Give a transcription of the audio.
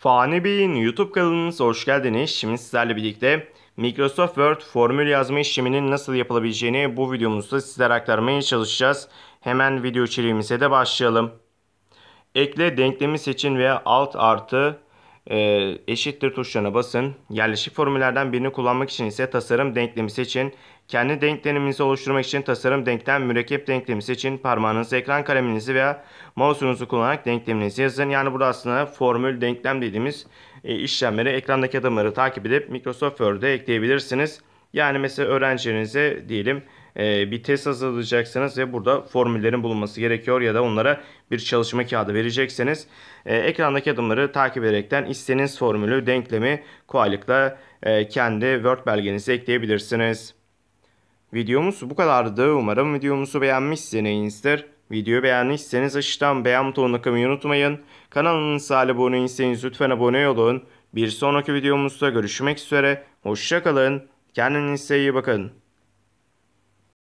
Fani Bey'in YouTube kanalınıza hoş geldiniz. Şimdi sizlerle birlikte Microsoft Word formül yazma işleminin nasıl yapılabileceğini bu videomuzda sizlere aktarmaya çalışacağız. Hemen video içeriğimize de başlayalım. Ekle denklemi seçin veya alt artı e, eşittir tuşlarına basın. Yerleşik formüllerden birini kullanmak için ise tasarım denklemi seçin. Kendi denkleminizi oluşturmak için tasarım denklem mürekkep denklemi seçin. Parmağınızı, ekran kaleminizi veya mouse'unuzu kullanarak denkleminizi yazın. Yani burada aslında formül denklem dediğimiz e, işlemleri ekrandaki adımları takip edip Microsoft Word'e ekleyebilirsiniz. Yani mesela öğrencilerinize diyelim e, bir test hazırlayacaksınız ve burada formüllerin bulunması gerekiyor ya da onlara bir çalışma kağıdı verecekseniz e, ee, ekrandaki adımları takip ederekten istediğiniz formülü, denklemi kolaylıkla e, kendi Word belgenize ekleyebilirsiniz. Videomuz bu kadardı. Umarım videomuzu beğenmişsinizdir. Videoyu beğendiyseniz aşağıdan beğen butonuna kımayı unutmayın. Kanalımıza abone değilseniz lütfen abone olun. Bir sonraki videomuzda görüşmek üzere. Hoşçakalın. Kendinize iyi bakın.